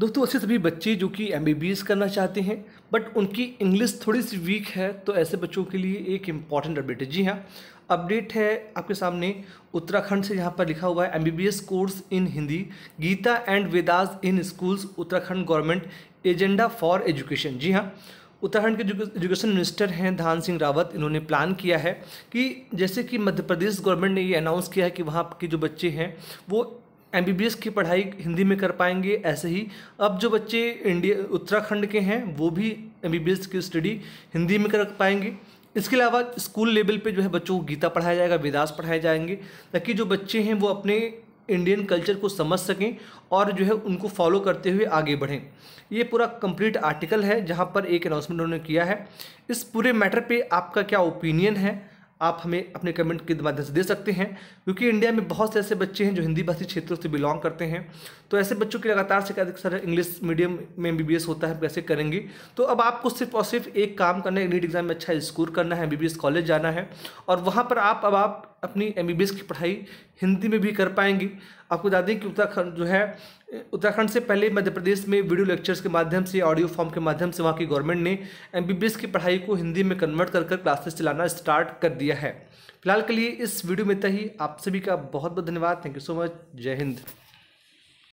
दोस्तों ऐसे सभी बच्चे जो कि एम करना चाहते हैं बट उनकी इंग्लिश थोड़ी सी वीक है तो ऐसे बच्चों के लिए एक इम्पॉर्टेंट अपडेट है जी हाँ अपडेट है आपके सामने उत्तराखंड से यहाँ पर लिखा हुआ है aim course in Hindi Gita and Vedas in schools Uttarakhand government agenda for education जी हाँ उत्तराखंड के एजुकेशन मिनिस्टर हैं धान सिंह रावत इन्होंने प्लान किया है कि जैसे कि मध्य प्रदेश गवर्नमेंट ने ये अनाउंस किया है कि वहाँ के जो बच्चे हैं वो एम की पढ़ाई हिंदी में कर पाएंगे ऐसे ही अब जो बच्चे इंडिया उत्तराखंड के हैं वो भी एम की स्टडी हिंदी में कर पाएंगे इसके अलावा स्कूल लेवल पे जो है बच्चों को गीता पढ़ाया जाएगा वेदास पढ़ाए जाएंगे ताकि जो बच्चे हैं वो अपने इंडियन कल्चर को समझ सकें और जो है उनको फॉलो करते हुए आगे बढ़ें ये पूरा कंप्लीट आर्टिकल है जहाँ पर एक अनाउंसमेंट उन्होंने किया है इस पूरे मैटर पे आपका क्या ओपिनियन है आप हमें अपने कमेंट के माध्यम से दे सकते हैं क्योंकि इंडिया में बहुत से ऐसे बच्चे हैं जो हिंदी भाषी क्षेत्रों से बिलोंग करते हैं तो ऐसे बच्चों की लगातार से क्या सर इंग्लिश मीडियम में एम होता है कैसे करेंगे तो अब आपको सिर्फ और सिर्फ एक काम करना है नीट एग्जाम में अच्छा स्कोर करना है बी कॉलेज जाना है और वहाँ पर आप अब आप अपनी एम की पढ़ाई हिंदी में भी कर पाएंगी आपको बता दें कि उत्तराखंड जो है उत्तराखंड से पहले मध्य प्रदेश में वीडियो लेक्चर्स के माध्यम से ऑडियो फॉर्म के माध्यम से वहाँ की गवर्नमेंट ने एम की पढ़ाई को हिंदी में कन्वर्ट कर क्लासेस चलाना स्टार्ट कर दिया है फिलहाल के लिए इस वीडियो में तय आप सभी का बहुत बहुत धन्यवाद थैंक यू सो मच जय हिंद